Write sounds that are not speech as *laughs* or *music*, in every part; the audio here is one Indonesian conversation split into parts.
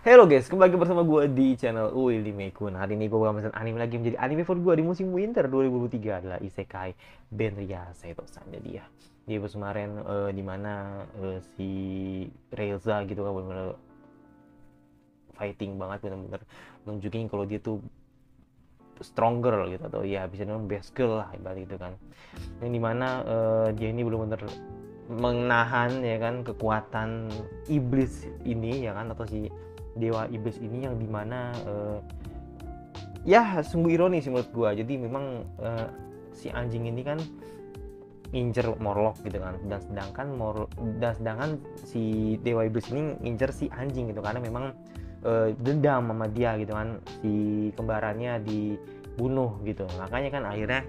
Halo guys, kembali bersama gue di channel Willy Mekun Hari ini gue bakal pesan anime lagi menjadi anime for gue di musim winter 2023 adalah Isekai Benria Jadi ya eh, Di episode kemarin uh, dimana uh, eh, si Reza gitu kan bener-bener fighting banget bener-bener nunjukin kalau dia tuh stronger gitu atau ya bisa dibilang best girl lah ibarat gitu kan yang dimana uh, eh, dia ini belum bener menahan ya kan kekuatan iblis ini ya kan atau si dewa iblis ini yang dimana uh, eh, ya sungguh ironis menurut gua jadi memang uh, si anjing ini kan ngincer Morlock gitu kan dan sedangkan Mor dan sedangkan si dewa iblis ini ngincer si anjing gitu karena memang uh, dendam sama dia gitu kan si kembarannya dibunuh gitu makanya kan akhirnya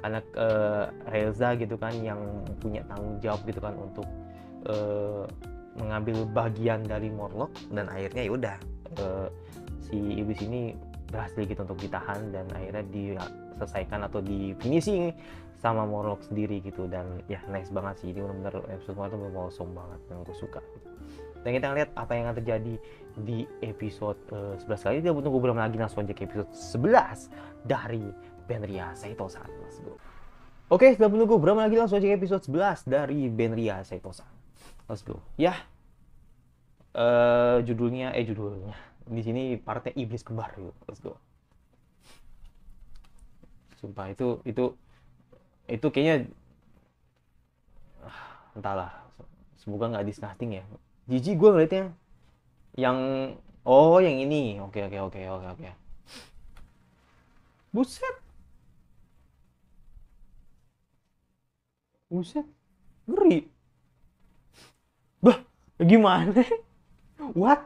karena uh, Reza gitu kan yang punya tanggung jawab gitu kan untuk uh, mengambil bagian dari Morlock dan akhirnya ya udah uh, si iblis ini berhasil gitu untuk ditahan dan akhirnya diselesaikan atau di finishing sama Morlock sendiri gitu dan ya nice banget sih ini benar-benar episode itu benar awesome banget yang gue suka gitu. dan kita lihat apa yang akan terjadi di episode uh, eh, 11 kali tidak butuh gue belum lagi langsung aja ke episode 11 dari Benria Saito san Oke, okay, sebelum menunggu, berapa lagi langsung aja ke episode 11 dari Benria Saito-san. Let's go. Ya, uh, judulnya eh judulnya di sini partai iblis kembar yuk. Let's go. Sumpah itu itu itu kayaknya ah, entahlah. Semoga nggak disnasting ya. Jiji gue ngeliatnya yang oh yang ini. Oke okay, oke okay, oke okay, oke oke. Buset. Buset. Ngeri. Gimana? What?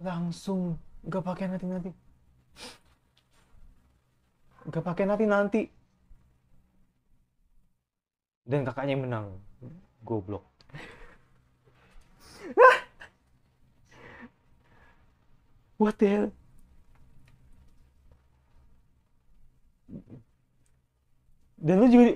Langsung gak pakai nanti-nanti. gak pakai nanti-nanti. Dan kakaknya yang menang. Goblok. *laughs* What the hell? dan lu juga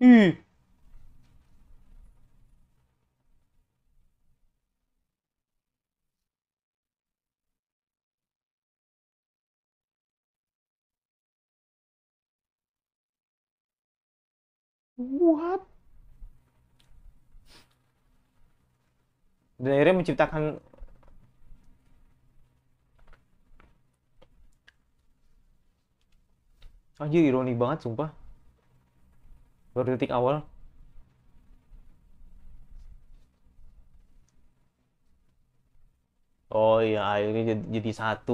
Ih. What? dan akhirnya menciptakan Anjir ironi banget sumpah Baru detik awal Oh iya akhirnya jadi, jadi satu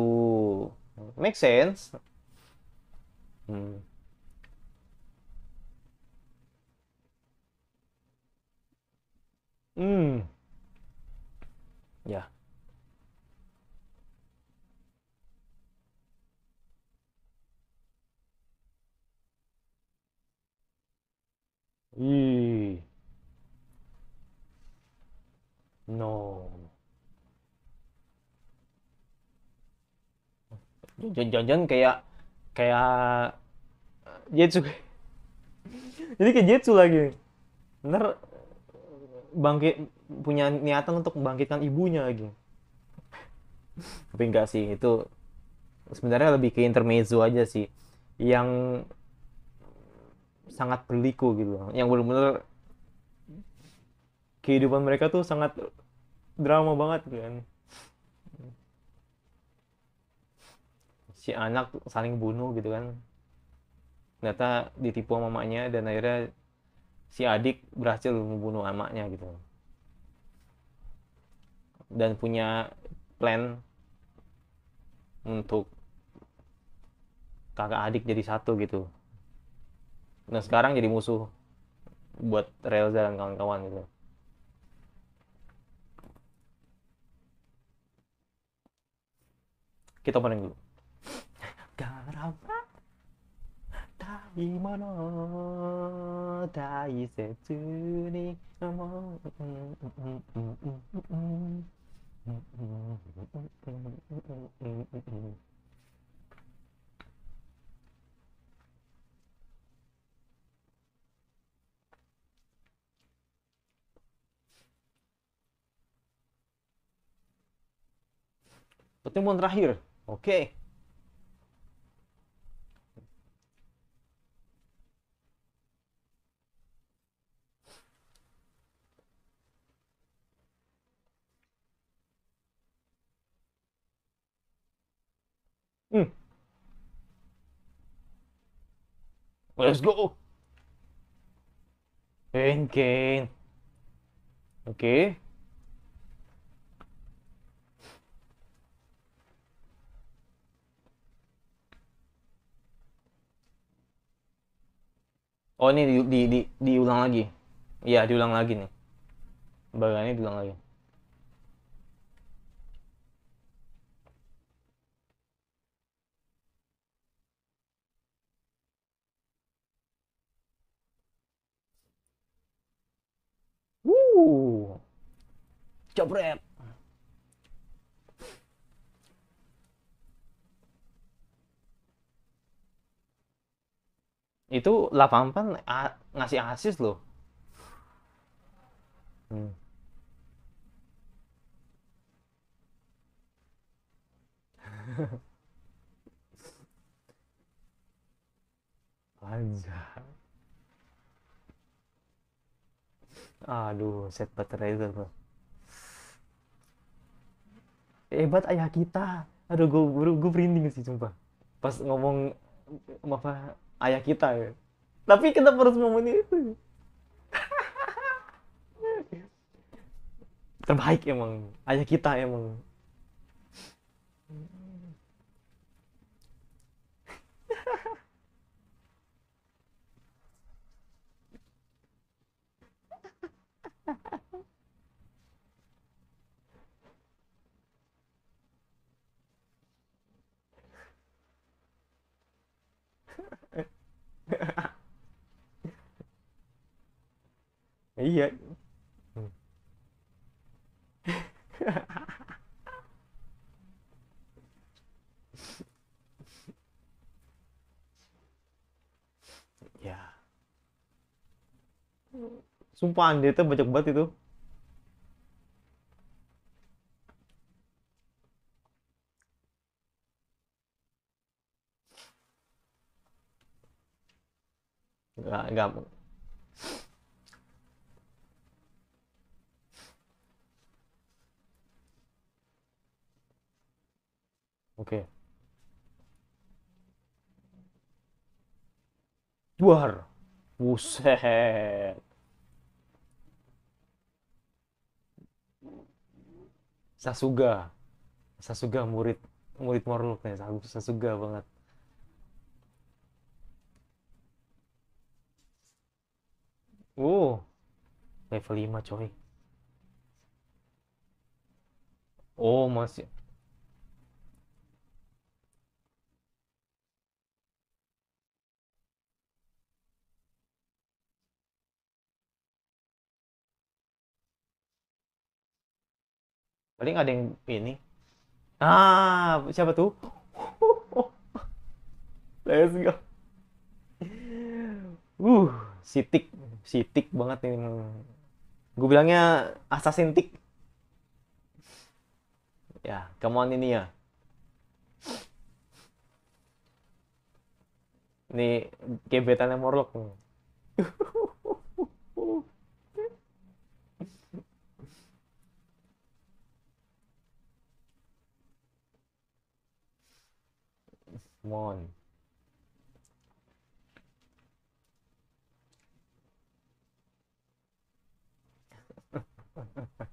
Make sense hmm. Hmm. Ya. Ih. No. Jangan-jangan kayak kayak eh, Jetsu. Jadi *laughs* kayak Jetsu lagi. Bener eh, bangkit punya niatan untuk membangkitkan ibunya lagi, gitu. tapi enggak sih itu sebenarnya lebih ke intermezzo aja sih yang sangat berliku gitu yang bener-bener kehidupan mereka tuh sangat drama banget kan si anak saling bunuh gitu kan ternyata ditipu mamanya dan akhirnya si adik berhasil membunuh anaknya gitu dan punya plan untuk kakak adik jadi satu gitu. Nah sekarang jadi musuh buat Relza dan kawan-kawan gitu. Kita pernah dulu. Garam tai mono tai pertemuan terakhir. Oke. Okay. Let's go. Pain cane. Oke. Okay. Oh ini di, di, di, diulang lagi. Iya diulang lagi nih. Bagannya diulang lagi. Uh. Itu lapangan ngasih asis loh. Hmm. *laughs* Anjay. aduh set baterai itu bro hebat ayah kita aduh gue gue merinding sih sumpah pas ngomong apa ayah kita ya. tapi kita harus momen itu *laughs* terbaik emang ayah kita emang Sumpah itu banyak banget itu. Enggak, enggak. Oke. Okay. Duar. Buset. Sasuga Sasuga murid murid Morlock nih Sasuga banget uh level 5 coy. Oh, masih paling ada yang ini ah siapa tuh *laughs* let's go uh sitik sitik banget ini gue bilangnya assassin tik ya come on ini ya ini gebetannya Morlock *laughs* one. *laughs*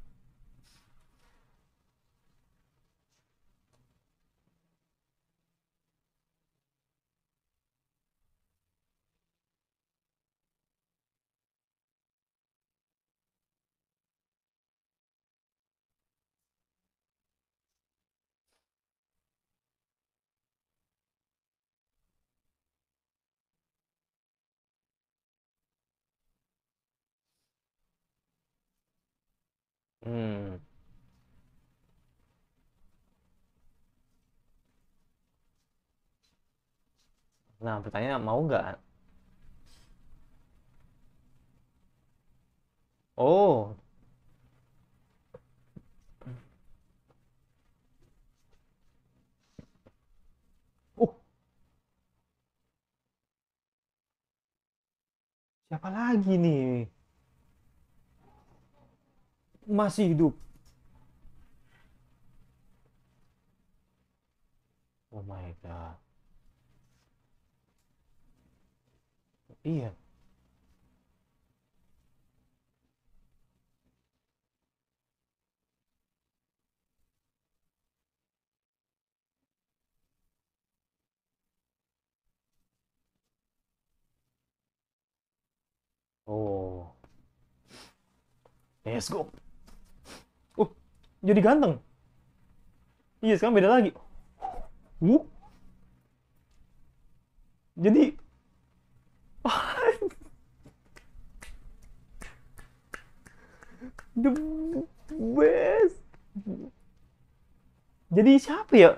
Hmm. Nah, pertanyaan mau nggak? Oh. oh, siapa lagi nih? masih hidup. Oh my god. Iya. Oh. Let's go jadi ganteng. Iya, sekarang beda lagi. Uh. Jadi *laughs* the best. Jadi siapa ya?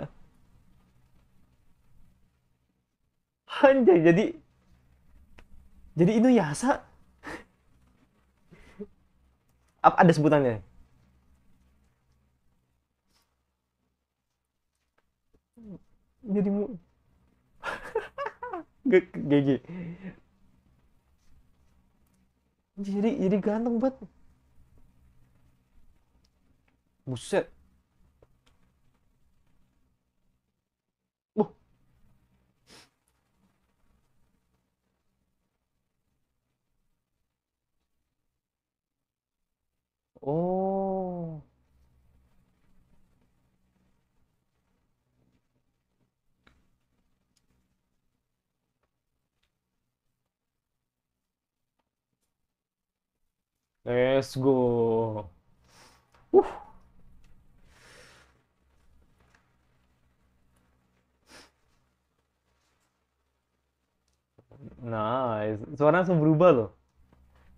Anjay, jadi jadi itu Inuyasha *laughs* apa ada sebutannya? jadi mu gigi *laughs* jadi jadi ganteng banget buset Oh. Let's go. Uh. Nice. Suara langsung berubah loh.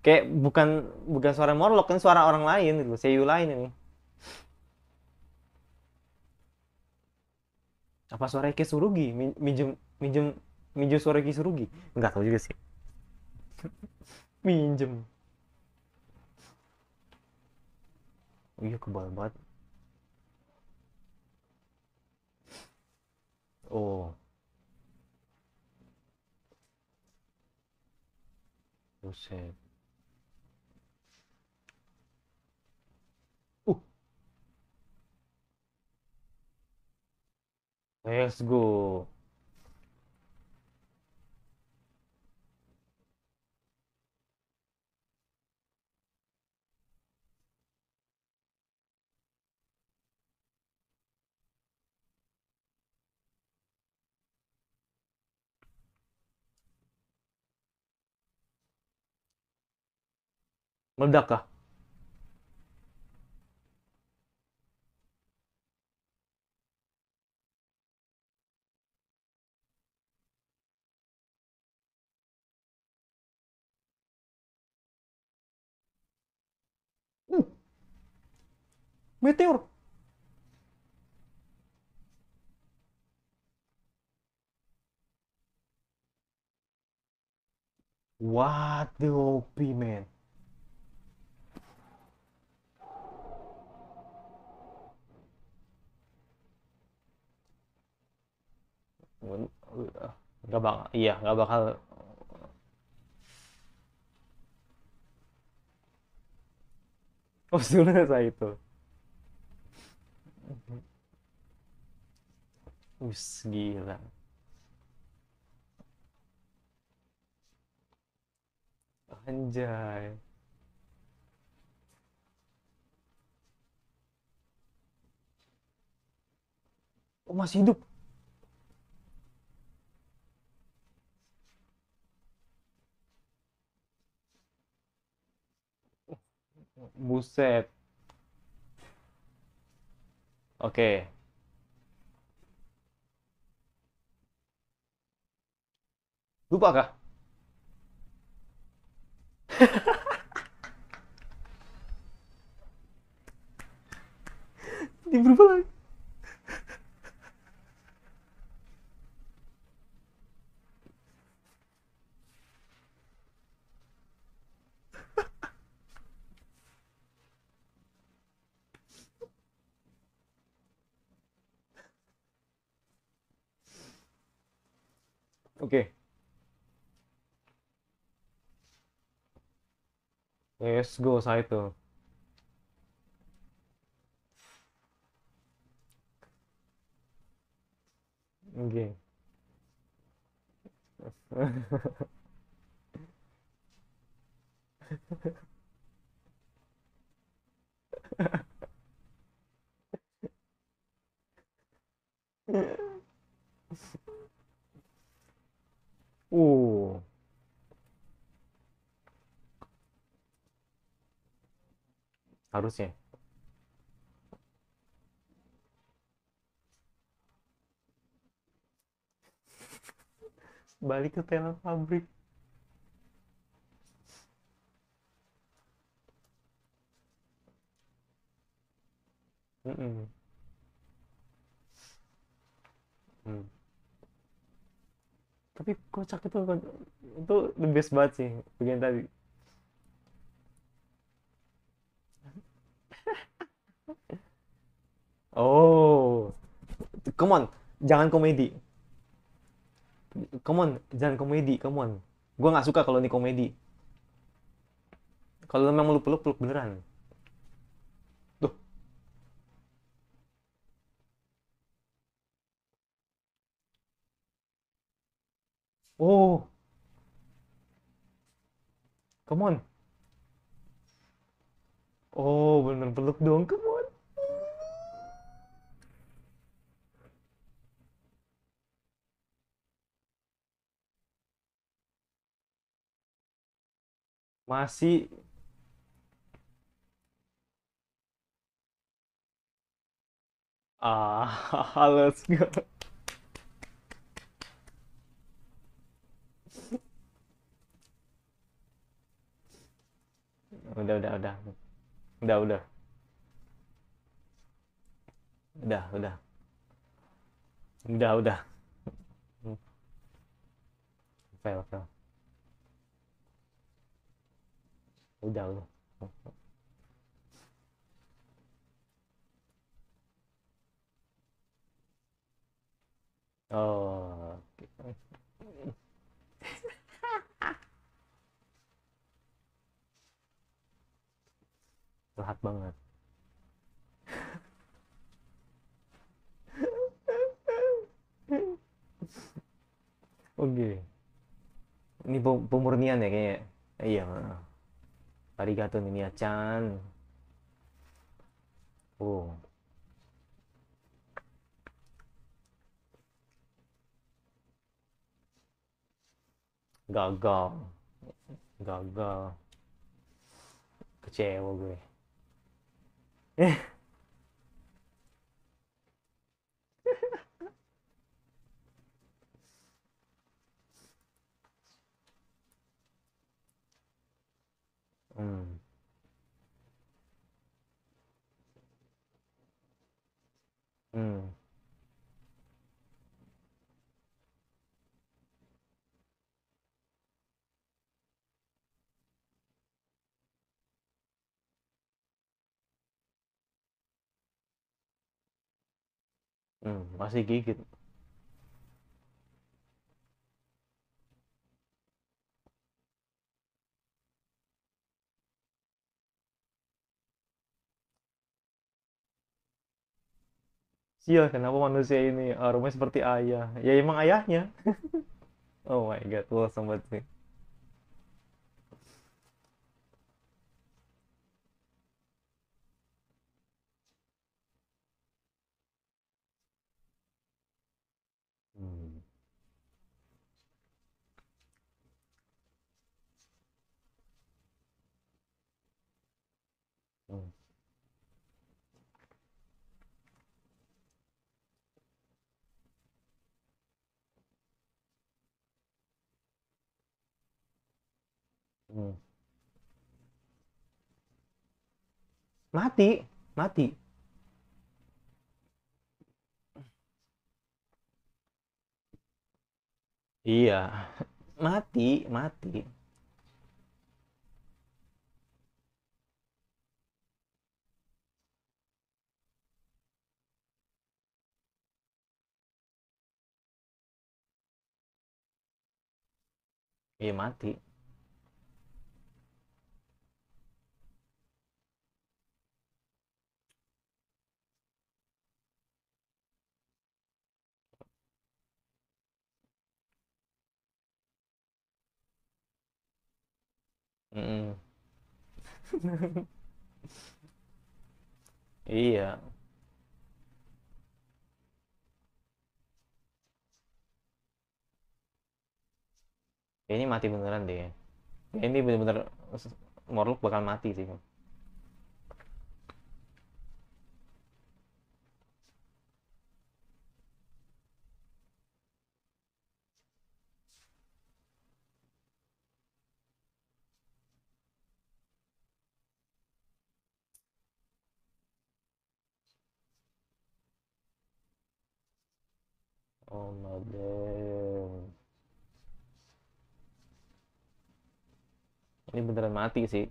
Kayak bukan bukan suara Morlock, kan suara orang lain gitu, Seiyu lain ini. Apa suara Kisurugi? Min minjem minjem minjem suara Surugi? Enggak tahu juga sih. *laughs* minjem. Büyük barbat. Oo. Yusuf. Uh. Let's go. Meledak kah? Hmm. Meteor. What the OP man. nggak bakal iya nggak bakal oh *laughs* saya itu Us gila anjay oh, masih hidup Buset. Oke. Lupa kah? *laughs* berubah lagi. Oke. Okay. Let's go Saito. Oke. Okay. *laughs* Yeah. Uh. Harusnya. Balik ke tenan pabrik. Mm -mm. Mm tapi kocak itu itu the best banget sih bagian tadi *laughs* oh come on jangan komedi come on jangan komedi come on gue nggak suka kalau ini komedi kalau memang lu peluk peluk beneran Oh. Come on. Oh, bener peluk dong. Come on. Masih Ah, *laughs* let's go. udah udah udah udah udah udah udah udah udah fail fail udah udah oh curhat banget Oke. Ini pemurnian ya kayaknya. tadi iya. ini ya chan Oh. Gagal. Gagal. Kecewa gue. 예. *laughs* 음. 음. Hmm, masih gigit. Iya, kenapa manusia ini arumnya uh, seperti ayah? Ya emang ayahnya. *laughs* oh my god, lo sempat sih. Hmm. mati mati iya mati mati Iya mati. *laughs* iya ini mati beneran deh ini bener-bener Morlock bakal mati sih Oh Ini beneran mati sih.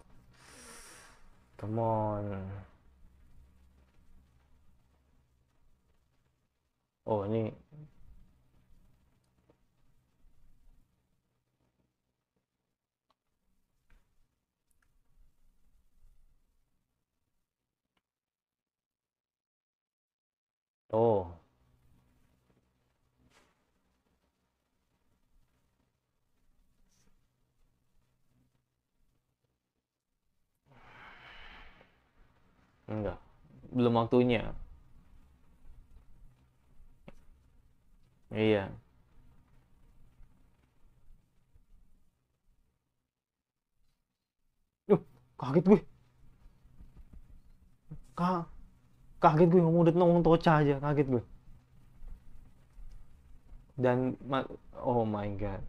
*sighs* Come on. Oh, ini Oh. Enggak. Belum waktunya. Iya. Duh, kaget gue. Ka kaget gue ngomong udah ngomong toca aja, kaget gue. Dan oh my god.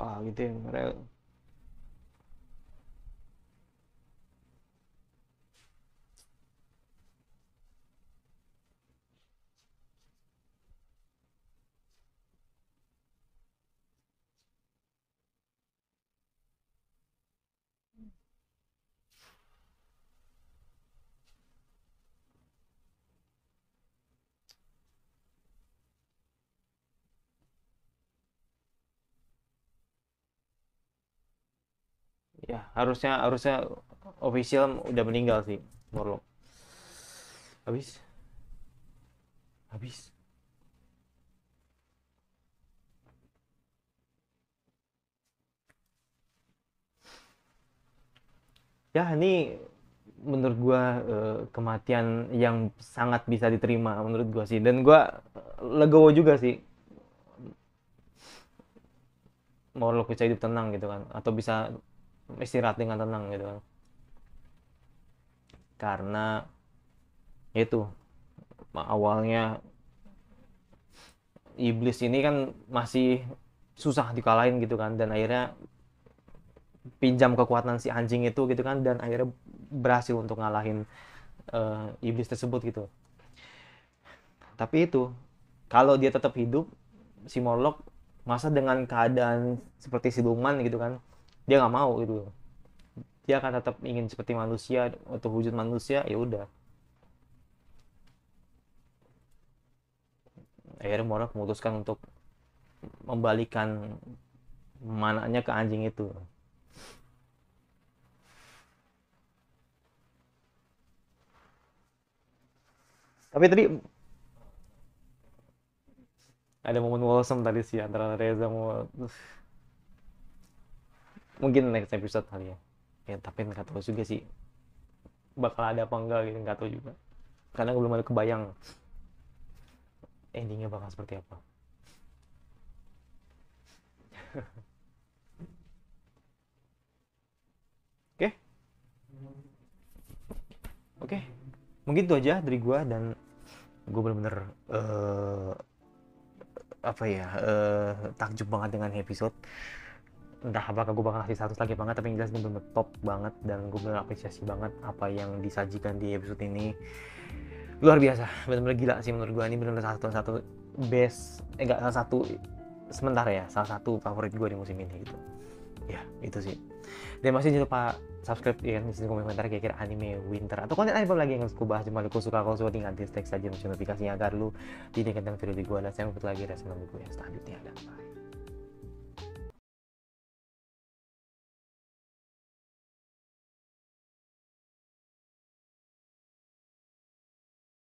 wah gitu ya ya harusnya harusnya official udah meninggal sih Morlock habis habis ya ini menurut gua uh, kematian yang sangat bisa diterima menurut gua sih dan gue eh, legowo juga sih mau bisa hidup tenang gitu kan atau bisa istirahat dengan tenang gitu kan karena itu awalnya iblis ini kan masih susah dikalahin gitu kan dan akhirnya pinjam kekuatan si anjing itu gitu kan dan akhirnya berhasil untuk ngalahin uh, iblis tersebut gitu tapi itu kalau dia tetap hidup si Morlock masa dengan keadaan seperti si Luman gitu kan dia nggak mau gitu dia akan tetap ingin seperti manusia atau wujud manusia ya udah akhirnya Morak memutuskan untuk membalikan mananya ke anjing itu tapi tadi ada momen wholesome tadi sih antara Reza mau mungkin next episode kali ya ya tapi nggak tahu juga sih bakal ada apa enggak gitu nggak tahu juga karena belum ada kebayang endingnya bakal seperti apa *laughs* oke okay. oke okay. mungkin itu aja dari gue dan gue bener-bener uh, apa ya uh, takjub banget dengan episode entah apakah gue bakal kasih satu lagi banget tapi yang jelas benar top banget dan gue bener apresiasi banget apa yang disajikan di episode ini luar biasa bener-bener gila sih menurut gue ini bener-bener satu satu best eh enggak salah satu sementara ya salah satu favorit gue di musim ini gitu ya itu sih dan masih jangan lupa subscribe ya kan, di sini komentar kira-kira anime winter atau konten anime lagi yang harus gue bahas cuma lu suka kalau suka tinggal di tag saja muncul notifikasinya agar lu tidak ketinggalan video di gue dan saya lagi resensi gue selanjutnya dan bye